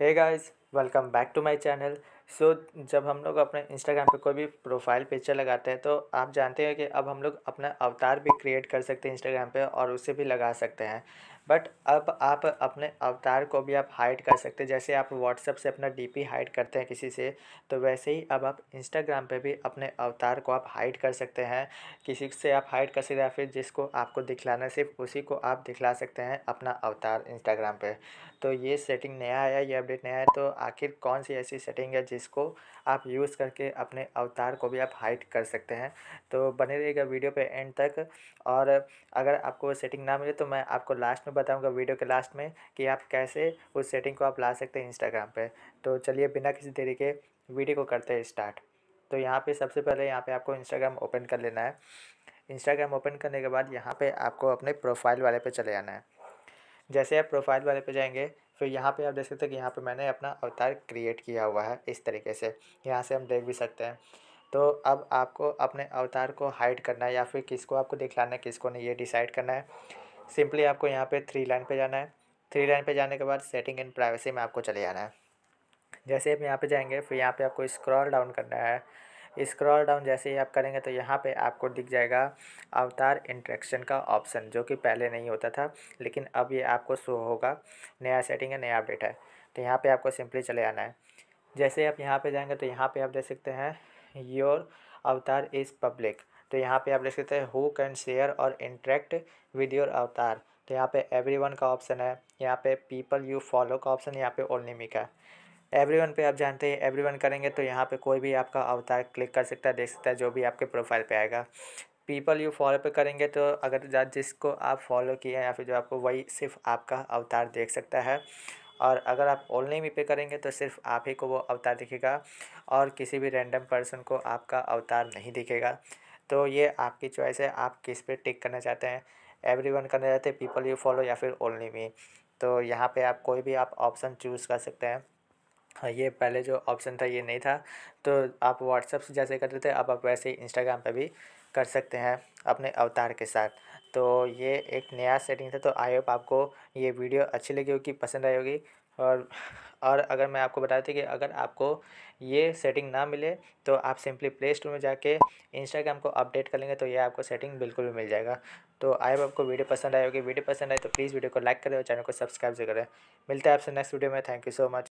hey guys welcome back to my channel so जब हम लोग अपने इंस्टाग्राम पे कोई भी प्रोफाइल पिक्चर लगाते हैं तो आप जानते हैं कि अब हम लोग अपना अवतार भी क्रिएट कर सकते हैं इंस्टाग्राम पे और उसे भी लगा सकते हैं बट अब आप अपने अवतार को भी आप हाइड कर सकते हैं जैसे आप व्हाट्सएप से अपना डीपी हाइड करते हैं किसी से तो वैसे ही अब आप इंस्टाग्राम पे भी अपने अवतार को आप हाइड कर सकते हैं किसी से आप हाइड कर सकते हैं या फिर जिसको आपको दिखलाना सिर्फ उसी को आप दिखला सकते हैं अपना अवतार इंस्टाग्राम पर तो ये सेटिंग नया आया ये अपडेट नया है तो आखिर कौन सी ऐसी सेटिंग है जिसको आप यूज़ करके अपने अवतार को भी आप हाइट कर सकते हैं तो बने रहिएगा वीडियो पे एंड तक और अगर आपको सेटिंग ना मिले तो मैं आपको लास्ट में बताऊँगा वीडियो के लास्ट में कि आप कैसे उस सेटिंग को आप ला सकते हैं इंस्टाग्राम पर तो चलिए बिना किसी देरी के वीडियो को करते हैं स्टार्ट तो यहाँ पर सबसे पहले यहाँ पर आपको इंस्टाग्राम ओपन कर लेना है इंस्टाग्राम ओपन करने के बाद यहाँ पर आपको अपने प्रोफाइल वाले पर चले जाना है जैसे आप प्रोफाइल वाले पे जाएंगे फिर यहाँ पे आप देख सकते हैं कि यहाँ पे मैंने अपना अवतार क्रिएट किया हुआ है इस तरीके से यहाँ से हम देख भी सकते हैं तो अब आपको अपने अवतार को हाइड करना है या फिर किसको आपको दिखलाना है किसको नहीं ये डिसाइड करना है सिंपली आपको यहाँ पे थ्री लाइन पे जाना है थ्री लाइन पे जाने के बाद सेटिंग एंड प्राइवेसी में आपको चले जाना है जैसे आप यहाँ पे जाएंगे फिर यहाँ पे आपको स्क्रॉल डाउन करना है स्क्रॉल डाउन जैसे ही आप करेंगे तो यहाँ पे आपको दिख जाएगा अवतार इंट्रैक्शन का ऑप्शन जो कि पहले नहीं होता था लेकिन अब ये आपको शो होगा नया सेटिंग है नया अपडेट है तो यहाँ पे आपको सिंपली चले आना है जैसे आप यहाँ पे जाएंगे तो यहाँ पे आप देख सकते हैं योर अवतार इज़ पब्लिक तो यहाँ पर आप देख सकते हैं हु कैन शेयर और इंट्रैक्ट विद योर अवतार तो यहाँ पे एवरीवन का ऑप्शन है यहाँ पे पीपल यू फॉलो का ऑप्शन यहाँ पे ओनली मी का एवरीवन पे आप जानते हैं एवरीवन करेंगे तो यहाँ पे कोई भी आपका अवतार क्लिक कर सकता है देख सकता है जो भी आपके प्रोफाइल पे आएगा पीपल यू फॉलो पे करेंगे तो अगर जिसको आप फॉलो हैं या फिर जो आपको वही सिर्फ आपका अवतार देख सकता है और अगर आप ओनली भी पे करेंगे तो सिर्फ आप ही को वो अवतार दिखेगा और किसी भी रैंडम पर्सन को आपका अवतार नहीं दिखेगा तो ये आपकी चॉइस है आप किस पे टिक करना चाहते हैं एवरी वन करना चाहते हैं पीपल यू फॉलो या फिर ओनली भी तो यहाँ पे आप कोई भी आप ऑप्शन चूज़ कर सकते हैं हाँ, ये पहले जो ऑप्शन था ये नहीं था तो आप व्हाट्सएप से जैसे करते थे अब आप वैसे ही इंस्टाग्राम पर भी कर सकते हैं अपने अवतार के साथ तो ये एक नया सेटिंग था तो आई होप आपको ये वीडियो अच्छी लगी होगी पसंद आई होगी और और अगर मैं आपको बताती कि अगर आपको ये सेटिंग ना मिले तो आप सिंपली प्ले स्टोर में जाके इंस्टाग्राम को अपडेट कर लेंगे तो ये आपको सेटिंग बिल्कुल भी मिल जाएगा तो आई आपको वीडियो पसंद आई होगी वीडियो पसंद आए तो प्लीज़ वीडियो को लाइक करें और चैनल को सब्सक्राइब जरूर करें मिलते हैं आपसे नेक्स्ट वीडियो में थैंक यू सो मच